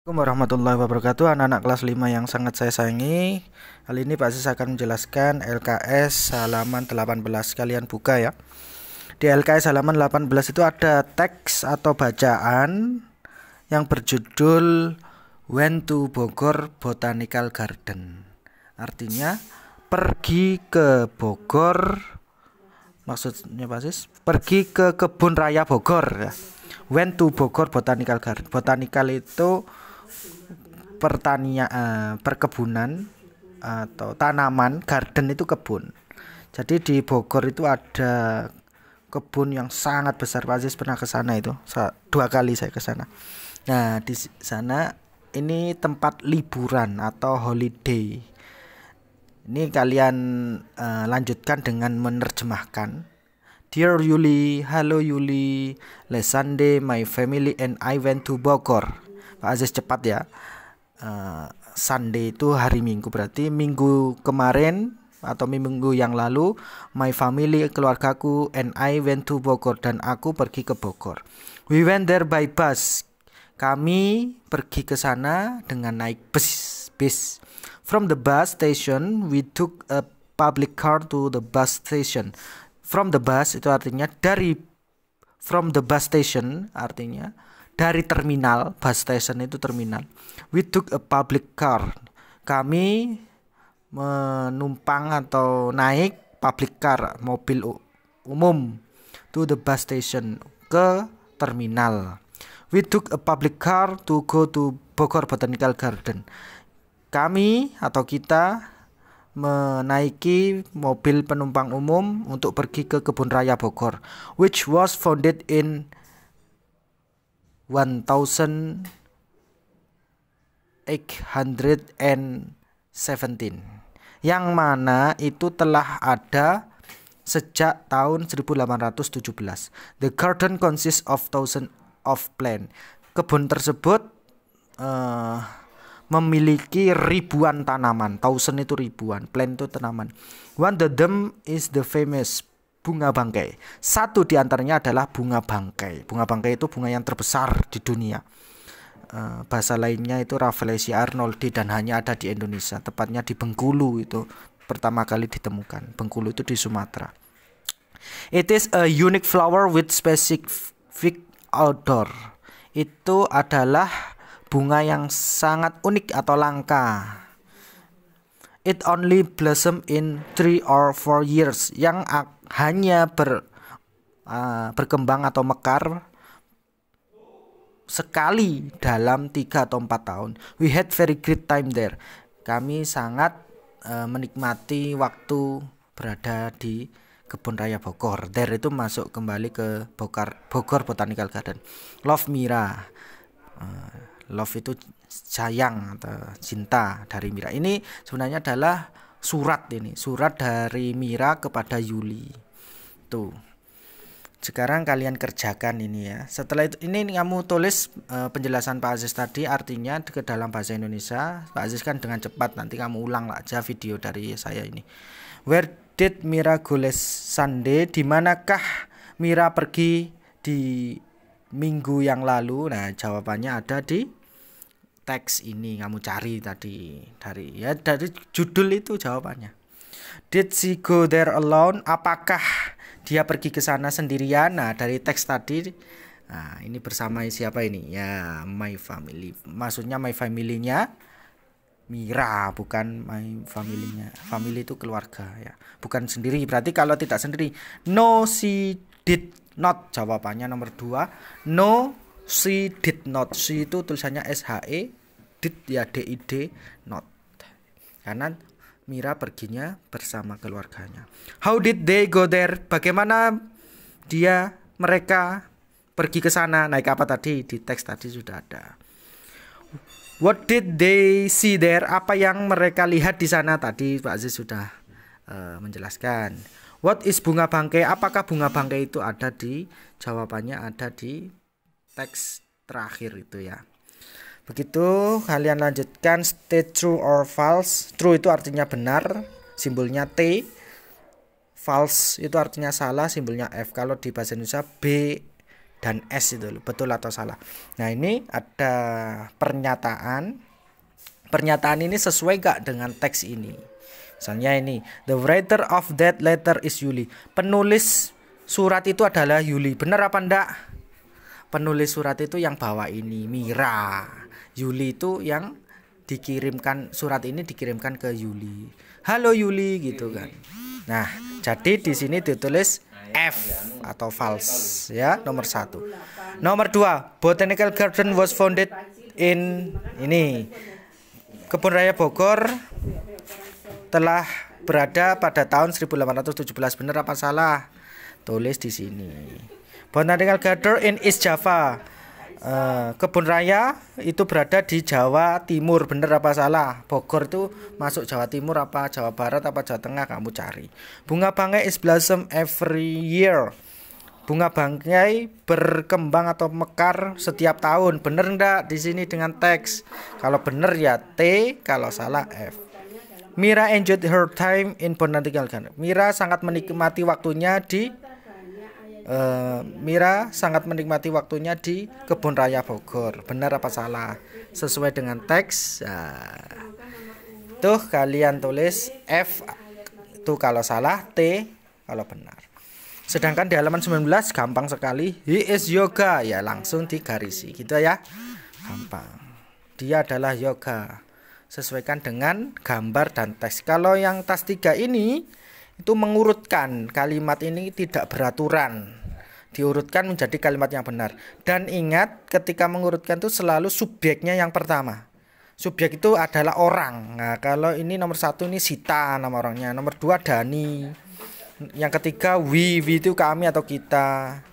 Assalamualaikum warahmatullahi wabarakatuh Anak-anak kelas 5 yang sangat saya sayangi Kali ini Pak Sis akan menjelaskan LKS halaman 18 Kalian buka ya Di LKS halaman 18 itu ada teks atau bacaan Yang berjudul When to Bogor Botanical Garden Artinya pergi ke Bogor Maksudnya Pak Sis Pergi ke Kebun Raya Bogor ya When to Bogor Botanical Garden Botanical itu pertanian uh, eh, perkebunan atau tanaman garden itu kebun jadi di Bogor itu ada kebun yang sangat besar pasti Aziz pernah ke sana itu dua kali saya ke sana nah di sana ini tempat liburan atau holiday ini kalian uh, lanjutkan dengan menerjemahkan Dear Yuli, hello Yuli, last Sunday my family and I went to Bogor Pak Aziz cepat ya uh, Sunday itu hari Minggu berarti Minggu kemarin atau minggu yang lalu my family keluargaku and I went to Bogor dan aku pergi ke Bogor we went there by bus kami pergi ke sana dengan naik bus bus. from the bus station we took a public car to the bus station from the bus itu artinya dari from the bus station artinya dari terminal bus station itu terminal we took a public car kami menumpang atau naik public car mobil umum to the bus station ke terminal we took a public car to go to Bogor Botanical Garden kami atau kita menaiki mobil penumpang umum untuk pergi ke kebun raya Bogor which was founded in 1817 yang mana itu telah ada sejak tahun 1817. The garden consists of thousand of plant. Kebun tersebut uh, memiliki ribuan tanaman. Thousand itu ribuan, plant itu tanaman. One of them is the famous bunga bangkai. Satu di antaranya adalah bunga bangkai. Bunga bangkai itu bunga yang terbesar di dunia. Eh, bahasa lainnya itu Rafflesia arnoldi dan hanya ada di Indonesia, tepatnya di Bengkulu itu pertama kali ditemukan. Bengkulu itu di Sumatera. It is a unique flower with specific odor. Itu adalah bunga yang sangat unik atau langka. It only blossom in three or four years yang aku hanya ber uh, berkembang atau mekar sekali dalam tiga atau empat tahun. We had very great time there. Kami sangat uh, menikmati waktu berada di kebun raya Bogor. There itu masuk kembali ke Bogor, Bogor Botanical Garden. Love Mira. Uh, love itu sayang atau cinta dari Mira. Ini sebenarnya adalah surat ini surat dari Mira kepada Yuli tuh sekarang kalian kerjakan ini ya setelah itu ini kamu tulis e, penjelasan Pak Aziz tadi artinya ke dalam bahasa Indonesia Pak Aziz kan dengan cepat nanti kamu ulang aja video dari saya ini where did Mira goles Sunday dimanakah Mira pergi di minggu yang lalu nah jawabannya ada di teks ini kamu cari tadi dari ya dari judul itu jawabannya did she go there alone apakah dia pergi ke sana sendirian nah dari teks tadi nah ini bersama siapa ini ya my family maksudnya my family-nya Mira bukan my family-nya family itu keluarga ya bukan sendiri berarti kalau tidak sendiri no she did not jawabannya nomor dua no she did not she itu tulisannya SHE did ya did not karena Mira perginya bersama keluarganya. How did they go there? Bagaimana dia mereka pergi ke sana naik apa tadi di teks tadi sudah ada. What did they see there? Apa yang mereka lihat di sana tadi Pak Aziz sudah uh, menjelaskan. What is bunga bangkai? Apakah bunga bangkai itu ada di jawabannya ada di teks terakhir itu ya. Begitu kalian lanjutkan state true or false. True itu artinya benar, simbolnya T. False itu artinya salah, simbolnya F. Kalau di bahasa Indonesia B dan S itu betul atau salah. Nah, ini ada pernyataan. Pernyataan ini sesuai gak dengan teks ini? Misalnya ini, the writer of that letter is Yuli. Penulis surat itu adalah Yuli. Benar apa enggak? penulis surat itu yang bawa ini Mira Yuli itu yang dikirimkan surat ini dikirimkan ke Yuli halo Yuli gitu kan nah jadi di sini ditulis F atau false ya nomor satu nomor dua Botanical Garden was founded in ini Kebun Raya Bogor telah berada pada tahun 1817 benar apa salah tulis di sini Botanical Garden in East Java. Uh, kebun raya itu berada di Jawa Timur, bener apa salah? Bogor itu masuk Jawa Timur apa Jawa Barat apa Jawa Tengah kamu cari. Bunga bangkai is blossom every year. Bunga bangkai berkembang atau mekar setiap tahun. Bener ndak di sini dengan teks? Kalau bener ya T, kalau salah F. Mira enjoyed her time in Botanical Garden. Mira sangat menikmati waktunya di e, Mira sangat menikmati waktunya di Kebun Raya Bogor. Benar apa salah? Sesuai dengan teks. E, tuh kalian tulis F tuh kalau salah, T kalau benar. Sedangkan di halaman 19 gampang sekali. He is yoga ya langsung digarisi gitu ya. Gampang. Dia adalah yoga. Sesuaikan dengan gambar dan teks. Kalau yang tas tiga ini itu mengurutkan kalimat ini tidak beraturan diurutkan menjadi kalimat yang benar. Dan ingat ketika mengurutkan itu selalu subjeknya yang pertama. Subjek itu adalah orang. Nah, kalau ini nomor satu ini Sita nama orangnya. Nomor dua Dani. Yang ketiga Wi, Wi itu kami atau kita.